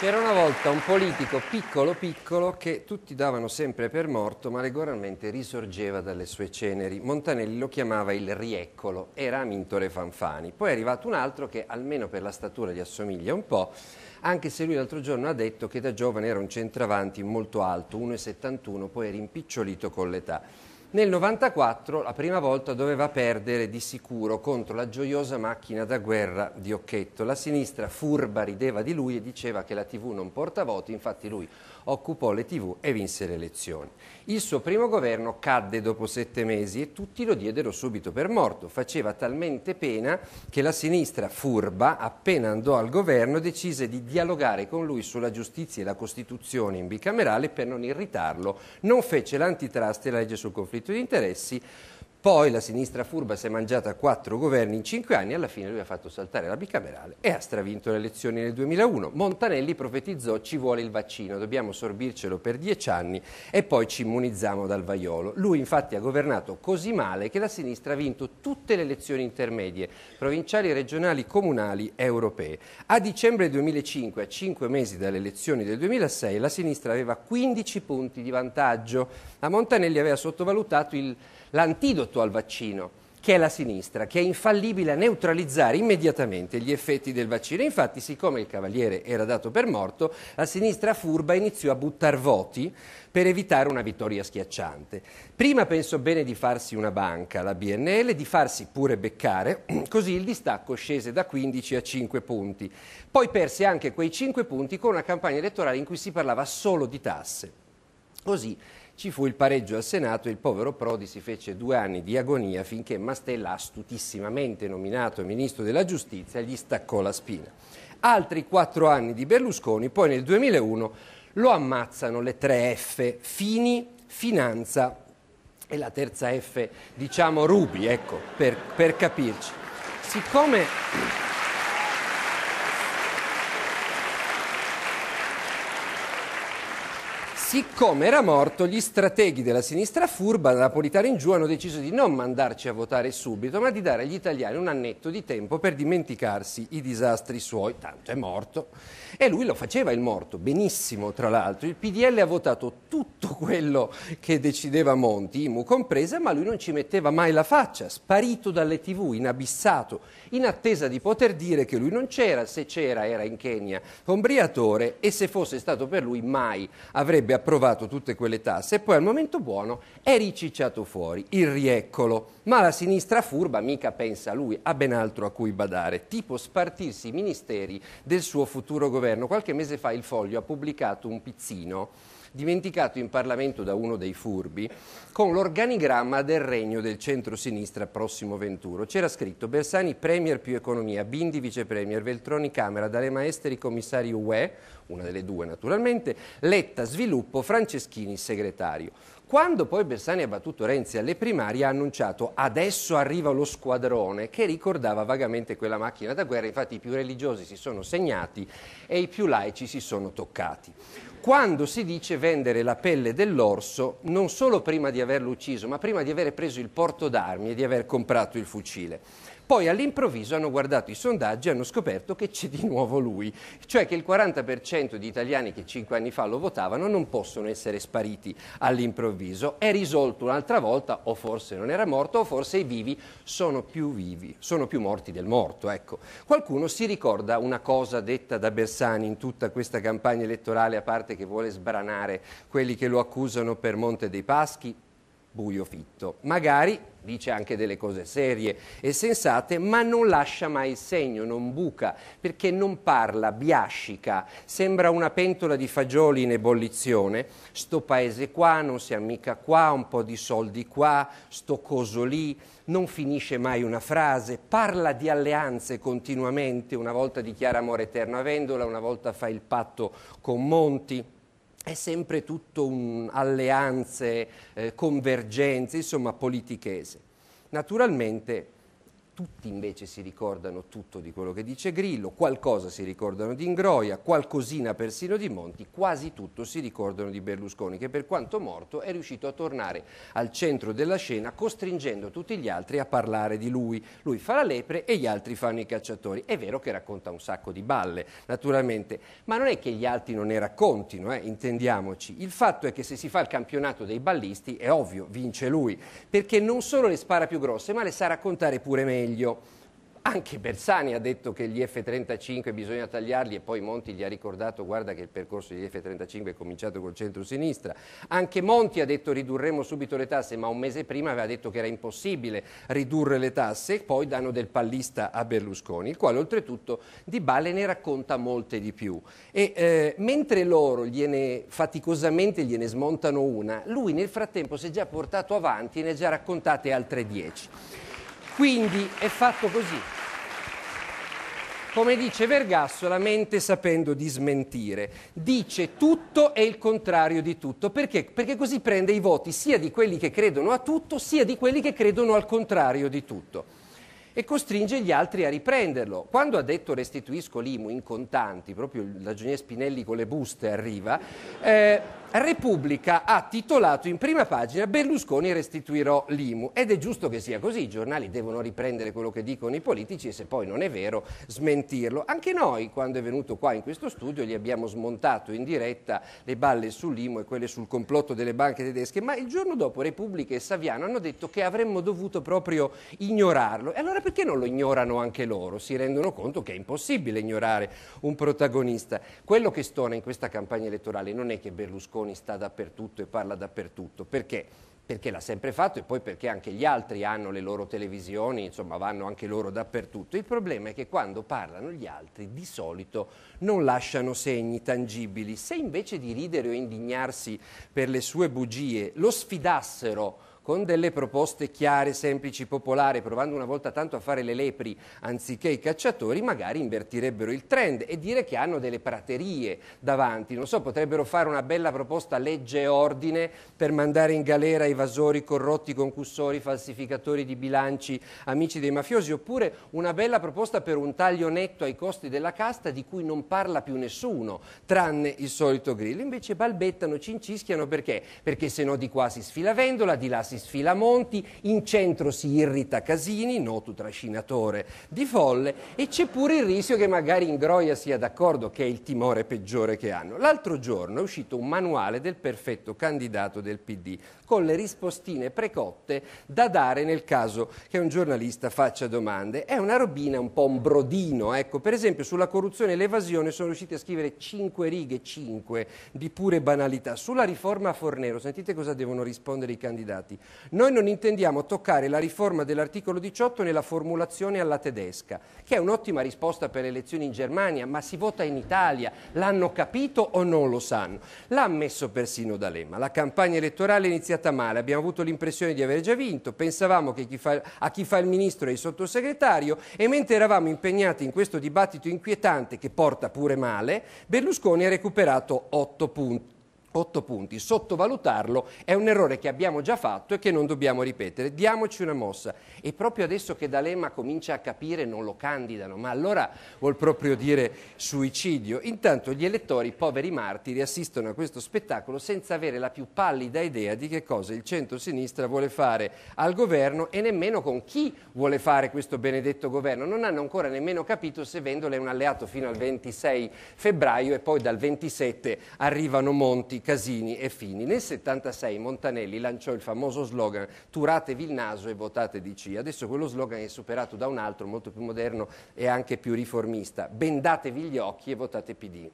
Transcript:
C'era una volta un politico piccolo piccolo che tutti davano sempre per morto ma regolarmente risorgeva dalle sue ceneri. Montanelli lo chiamava il Rieccolo, era Amintore Fanfani. Poi è arrivato un altro che almeno per la statura gli assomiglia un po', anche se lui l'altro giorno ha detto che da giovane era un centravanti molto alto, 1,71, poi era rimpicciolito con l'età. Nel 94 la prima volta, doveva perdere di sicuro contro la gioiosa macchina da guerra di Occhetto. La sinistra furba rideva di lui e diceva che la TV non porta voti, infatti lui occupò le tv e vinse le elezioni. Il suo primo governo cadde dopo sette mesi e tutti lo diedero subito per morto. Faceva talmente pena che la sinistra furba, appena andò al governo, decise di dialogare con lui sulla giustizia e la Costituzione in bicamerale per non irritarlo. Non fece l'antitrust e la legge sul conflitto di interessi, poi la sinistra furba si è mangiata quattro governi in cinque anni e alla fine lui ha fatto saltare la bicamerale e ha stravinto le elezioni nel 2001. Montanelli profetizzò ci vuole il vaccino, dobbiamo sorbircelo per dieci anni e poi ci immunizziamo dal vaiolo. Lui infatti ha governato così male che la sinistra ha vinto tutte le elezioni intermedie, provinciali, regionali, comunali, europee. A dicembre 2005, a cinque mesi dalle elezioni del 2006, la sinistra aveva 15 punti di vantaggio. A Montanelli aveva sottovalutato il l'antidoto al vaccino, che è la sinistra, che è infallibile a neutralizzare immediatamente gli effetti del vaccino. Infatti, siccome il Cavaliere era dato per morto, la sinistra furba iniziò a buttare voti per evitare una vittoria schiacciante. Prima pensò bene di farsi una banca, la BNL, di farsi pure beccare, così il distacco scese da 15 a 5 punti. Poi perse anche quei 5 punti con una campagna elettorale in cui si parlava solo di tasse. Così ci fu il pareggio al Senato e il povero Prodi si fece due anni di agonia finché Mastella, astutissimamente nominato ministro della giustizia, gli staccò la spina. Altri quattro anni di Berlusconi, poi nel 2001 lo ammazzano le tre F, Fini, Finanza e la terza F, diciamo Rubi, ecco, per, per capirci. Siccome... Siccome era morto, gli strateghi della sinistra furba, da Napolitano in giù, hanno deciso di non mandarci a votare subito, ma di dare agli italiani un annetto di tempo per dimenticarsi i disastri suoi, tanto è morto. E lui lo faceva il morto, benissimo tra l'altro. Il PDL ha votato tutto quello che decideva Monti, IMU compresa, ma lui non ci metteva mai la faccia, sparito dalle tv, inabissato, in attesa di poter dire che lui non c'era, se c'era era in Kenya, ombriatore, e se fosse stato per lui mai avrebbe approvato tutte quelle tasse e poi al momento buono è ricicciato fuori il rieccolo. Ma la sinistra furba mica pensa a lui, ha ben altro a cui badare, tipo spartirsi i ministeri del suo futuro governo. Qualche mese fa il Foglio ha pubblicato un pizzino dimenticato in Parlamento da uno dei furbi, con l'organigramma del regno del centro-sinistra prossimo Venturo. C'era scritto Bersani Premier più economia, Bindi Vice Premier, Veltroni Camera, D'Alema Esteri commissari UE, una delle due naturalmente, Letta Sviluppo, Franceschini Segretario. Quando poi Bersani ha battuto Renzi alle primarie ha annunciato adesso arriva lo squadrone che ricordava vagamente quella macchina da guerra, infatti i più religiosi si sono segnati e i più laici si sono toccati quando si dice vendere la pelle dell'orso non solo prima di averlo ucciso, ma prima di aver preso il porto d'armi e di aver comprato il fucile. Poi all'improvviso hanno guardato i sondaggi e hanno scoperto che c'è di nuovo lui, cioè che il 40% di italiani che 5 anni fa lo votavano non possono essere spariti all'improvviso. È risolto un'altra volta, o forse non era morto, o forse i vivi sono più vivi, sono più morti del morto. Ecco. Qualcuno si ricorda una cosa detta da Bersani in tutta questa campagna elettorale, a parte che vuole sbranare quelli che lo accusano per Monte dei Paschi buio fitto. Magari dice anche delle cose serie e sensate, ma non lascia mai il segno, non buca, perché non parla, biascica, sembra una pentola di fagioli in ebollizione, sto paese qua, non si mica qua, un po' di soldi qua, sto coso lì, non finisce mai una frase, parla di alleanze continuamente, una volta dichiara amore eterno a Vendola, una volta fa il patto con Monti è sempre tutto un alleanze, eh, convergenze, insomma politichese. Naturalmente tutti invece si ricordano tutto di quello che dice Grillo, qualcosa si ricordano di Ingroia, qualcosina persino di Monti, quasi tutto si ricordano di Berlusconi, che per quanto morto è riuscito a tornare al centro della scena costringendo tutti gli altri a parlare di lui. Lui fa la lepre e gli altri fanno i cacciatori. È vero che racconta un sacco di balle, naturalmente, ma non è che gli altri non ne raccontino, eh, intendiamoci. Il fatto è che se si fa il campionato dei ballisti, è ovvio, vince lui, perché non solo le spara più grosse, ma le sa raccontare pure meglio meglio. Anche Bersani ha detto che gli F-35 bisogna tagliarli e poi Monti gli ha ricordato guarda che il percorso degli F-35 è cominciato col centro-sinistra. Anche Monti ha detto ridurremo subito le tasse, ma un mese prima aveva detto che era impossibile ridurre le tasse e poi danno del pallista a Berlusconi, il quale oltretutto di Bale ne racconta molte di più. E, eh, mentre loro gliene, faticosamente gliene smontano una, lui nel frattempo si è già portato avanti e ne ha già raccontate altre dieci. Quindi è fatto così. Come dice Vergasso, la mente sapendo di smentire. Dice tutto e il contrario di tutto. Perché? Perché così prende i voti sia di quelli che credono a tutto, sia di quelli che credono al contrario di tutto e costringe gli altri a riprenderlo. Quando ha detto restituisco l'IMU in contanti, proprio la Giunia Spinelli con le buste arriva, eh, Repubblica ha titolato in prima pagina Berlusconi restituirò l'IMU ed è giusto che sia così, i giornali devono riprendere quello che dicono i politici e se poi non è vero smentirlo. Anche noi quando è venuto qua in questo studio gli abbiamo smontato in diretta le balle sull'IMU e quelle sul complotto delle banche tedesche, ma il giorno dopo Repubblica e Saviano hanno detto che avremmo dovuto proprio ignorarlo. E allora perché non lo ignorano anche loro? Si rendono conto che è impossibile ignorare un protagonista. Quello che stona in questa campagna elettorale non è che Berlusconi Berlusconi sta dappertutto e parla dappertutto. Perché? Perché l'ha sempre fatto e poi perché anche gli altri hanno le loro televisioni, insomma vanno anche loro dappertutto. Il problema è che quando parlano gli altri di solito non lasciano segni tangibili. Se invece di ridere o indignarsi per le sue bugie lo sfidassero con delle proposte chiare, semplici, popolari, provando una volta tanto a fare le lepri anziché i cacciatori, magari invertirebbero il trend e dire che hanno delle praterie davanti. Non so, potrebbero fare una bella proposta legge e ordine per mandare in galera evasori, corrotti, concussori, falsificatori di bilanci, amici dei mafiosi, oppure una bella proposta per un taglio netto ai costi della casta di cui non parla più nessuno, tranne il solito grillo. Invece balbettano, cincischiano perché? Perché se no di qua si sfila vendola, di là si si sfila Monti, in centro si irrita Casini, noto trascinatore di folle, e c'è pure il rischio che magari Ingroia sia d'accordo che è il timore peggiore che hanno. L'altro giorno è uscito un manuale del perfetto candidato del PD con le rispostine precotte da dare nel caso che un giornalista faccia domande. È una robina un po' un brodino, ecco, per esempio sulla corruzione e l'evasione sono riusciti a scrivere 5 righe, 5 di pure banalità. Sulla riforma Fornero, sentite cosa devono rispondere i candidati. Noi non intendiamo toccare la riforma dell'articolo 18 nella formulazione alla tedesca, che è un'ottima risposta per le elezioni in Germania, ma si vota in Italia, l'hanno capito o non lo sanno? L'ha ammesso persino D'Alema. La campagna elettorale è iniziata male, abbiamo avuto l'impressione di aver già vinto, pensavamo che chi fa, a chi fa il ministro e il sottosegretario e mentre eravamo impegnati in questo dibattito inquietante che porta pure male, Berlusconi ha recuperato 8 punti 8 punti. Sottovalutarlo è un errore che abbiamo già fatto e che non dobbiamo ripetere. Diamoci una mossa. E proprio adesso che D'Alema comincia a capire non lo candidano, ma allora vuol proprio dire suicidio. Intanto gli elettori, poveri martiri, assistono a questo spettacolo senza avere la più pallida idea di che cosa il centro-sinistra vuole fare al governo e nemmeno con chi vuole fare questo benedetto governo. Non hanno ancora nemmeno capito se Vendola è un alleato fino al 26 febbraio e poi dal 27 arrivano Monti Casini e Fini. Nel 76 Montanelli lanciò il famoso slogan Turatevi il naso e votate DC. Adesso quello slogan è superato da un altro molto più moderno e anche più riformista. Bendatevi gli occhi e votate PD.